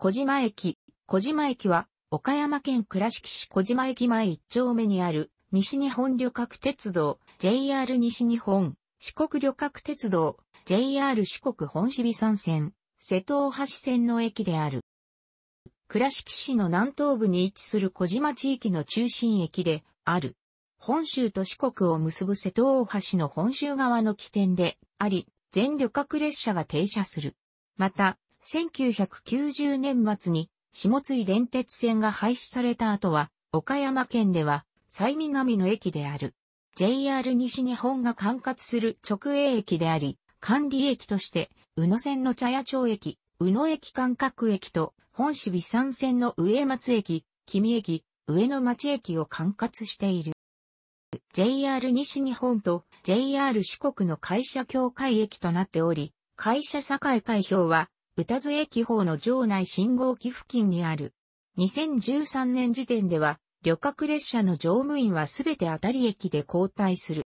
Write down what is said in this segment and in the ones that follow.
小島駅。小島駅は、岡山県倉敷市小島駅前一丁目にある、西日本旅客鉄道、JR 西日本、四国旅客鉄道、JR 四国本市美山線、瀬戸大橋線の駅である。倉敷市の南東部に位置する小島地域の中心駅である。本州と四国を結ぶ瀬戸大橋の本州側の起点であり、全旅客列車が停車する。また、1990年末に下津井電鉄線が廃止された後は、岡山県では西南の駅である。JR 西日本が管轄する直営駅であり、管理駅として、宇野線の茶屋町駅、宇野駅間隔駅と、本市美山線の上松駅、君駅、上野町駅を管轄している。JR 西日本と JR 四国の会社協会駅となっており、会社境会表は宇多津駅方の城内信号機付近にある。2013年時点では、旅客列車の乗務員はすべて当たり駅で交代する。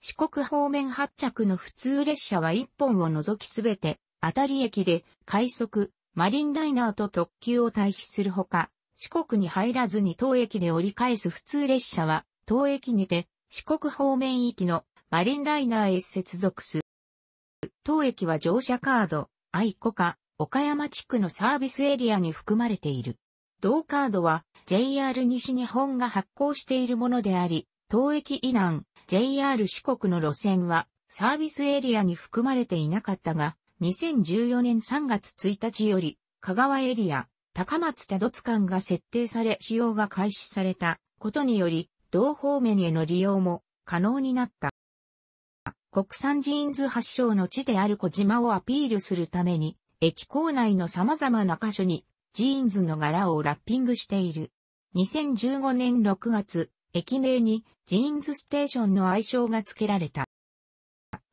四国方面発着の普通列車は1本を除きすべて、当たり駅で、快速、マリンライナーと特急を退避するほか、四国に入らずに当駅で折り返す普通列車は、当駅にて、四国方面行きのマリンライナーへ接続する。当駅は乗車カード、愛子か、岡山地区のサービスエリアに含まれている。同カードは JR 西日本が発行しているものであり、当駅以南 JR 四国の路線はサービスエリアに含まれていなかったが、2014年3月1日より香川エリア、高松多度津間が設定され使用が開始されたことにより、同方面への利用も可能になった。国産ジーンズ発祥の地である小島をアピールするために、駅構内の様々な箇所にジーンズの柄をラッピングしている。2015年6月、駅名にジーンズステーションの愛称が付けられた。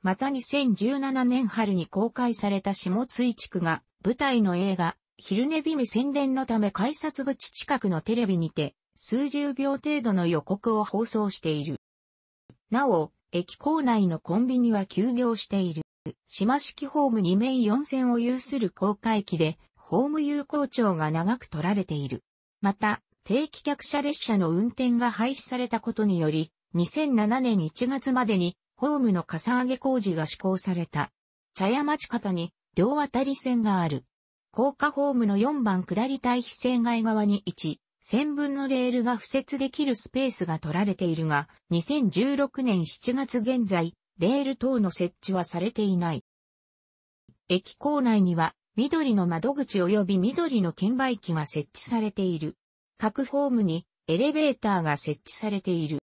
また2017年春に公開された下津井地区が舞台の映画、昼寝日目宣伝のため改札口近くのテレビにて数十秒程度の予告を放送している。なお、駅構内のコンビニは休業している。島式ホーム2面4線を有する高架駅で、ホーム有効長が長く取られている。また、定期客車列車の運転が廃止されたことにより、2007年1月までに、ホームのかさ上げ工事が施行された。茶屋町方に、両渡り線がある。高架ホームの4番下り対非線外側に位置、線分のレールが付設できるスペースが取られているが、2016年7月現在、レール等の設置はされていない。駅構内には、緑の窓口及び緑の券売機が設置されている。各ホームにエレベーターが設置されている。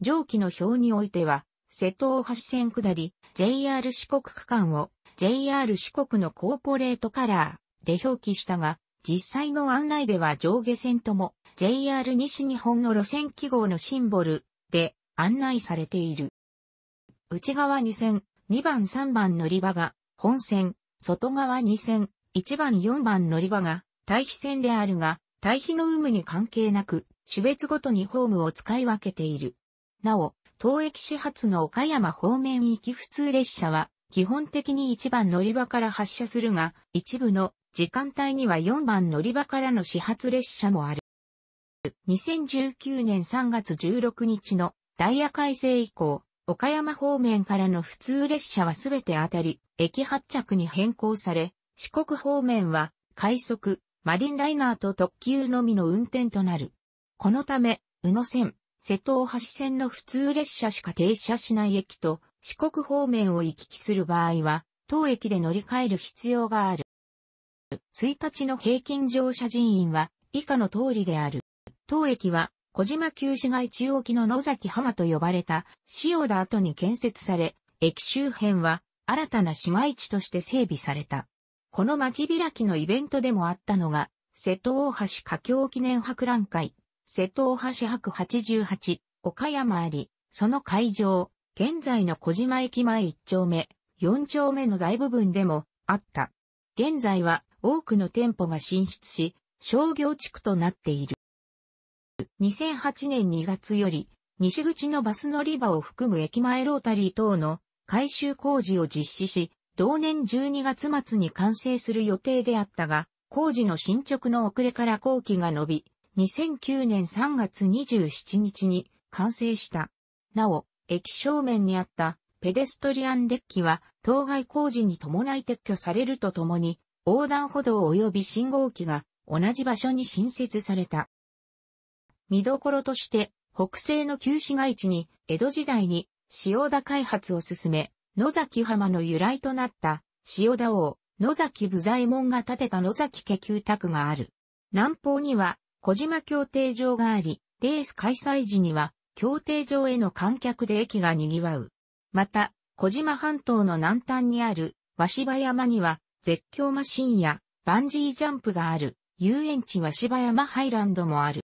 上記の表においては、瀬戸大橋線下り、JR 四国区間を JR 四国のコーポレートカラーで表記したが、実際の案内では上下線とも JR 西日本の路線記号のシンボルで案内されている。内側2線、2番3番乗り場が本線、外側2線、1番4番乗り場が対比線であるが、対比の有無に関係なく、種別ごとにホームを使い分けている。なお、当駅始発の岡山方面行き普通列車は、基本的に1番乗り場から発車するが、一部の時間帯には4番乗り場からの始発列車もある。2019年3月16日のダイヤ改正以降、岡山方面からの普通列車はすべて当たり、駅発着に変更され、四国方面は、快速、マリンライナーと特急のみの運転となる。このため、宇野線、瀬戸大橋線の普通列車しか停車しない駅と、四国方面を行き来する場合は、当駅で乗り換える必要がある。1日の平均乗車人員は以下の通りである。当駅は小島旧市街中沖の野崎浜と呼ばれた塩田跡に建設され、駅周辺は新たな市街地として整備された。この町開きのイベントでもあったのが、瀬戸大橋架橋記念博覧会、瀬戸大橋博88、岡山あり、その会場、現在の小島駅前1丁目、4丁目の大部分でもあった。現在は多くの店舗が進出し、商業地区となっている。2008年2月より、西口のバス乗り場を含む駅前ロータリー等の改修工事を実施し、同年12月末に完成する予定であったが、工事の進捗の遅れから工期が延び、2009年3月27日に完成した。なお、駅正面にあったペデストリアンデッキは当該工事に伴い撤去されるとともに、横断歩道及び信号機が同じ場所に新設された。見どころとして、北西の旧市街地に、江戸時代に、塩田開発を進め、野崎浜の由来となった、塩田王、野崎武左衛門が建てた野崎家旧宅がある。南方には、小島協定場があり、レース開催時には、協定場への観客で駅が賑わう。また、小島半島の南端にある、和芝山には、絶叫マシンやバンジージャンプがある遊園地は芝山ハイランドもある。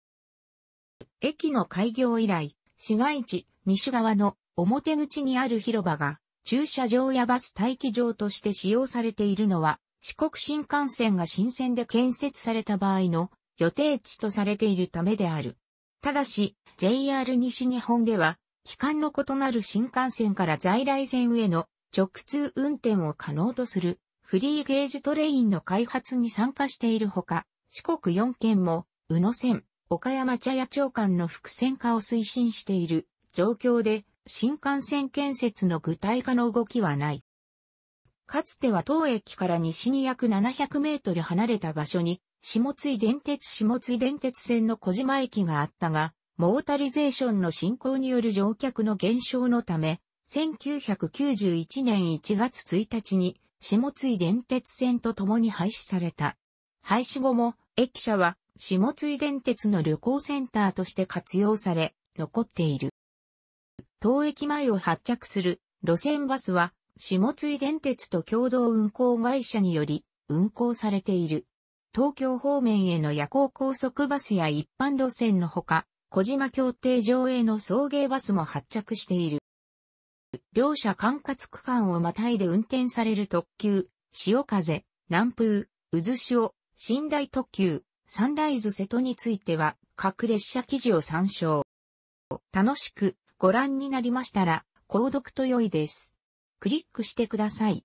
駅の開業以来、市街地西側の表口にある広場が駐車場やバス待機場として使用されているのは四国新幹線が新線で建設された場合の予定地とされているためである。ただし JR 西日本では期間の異なる新幹線から在来線への直通運転を可能とするフリーゲージトレインの開発に参加しているほか、四国4県も、宇野線、岡山茶屋町間の複線化を推進している状況で、新幹線建設の具体化の動きはない。かつては当駅から西に約700メートル離れた場所に、下津井電鉄下津井電鉄線の小島駅があったが、モータリゼーションの進行による乗客の減少のため、1991年1月1日に下津井電鉄線と共に廃止された。廃止後も、駅舎は、下津井電鉄の旅行センターとして活用され、残っている。当駅前を発着する路線バスは、下津井電鉄と共同運行会社により運行されている。東京方面への夜行高速バスや一般路線のほか、小島協定上への送迎バスも発着している。両者管轄区間をまたいで運転される特急、潮風、南風、渦潮、寝台特急、サンライズ瀬戸については、各列車記事を参照。楽しくご覧になりましたら、購読と良いです。クリックしてください。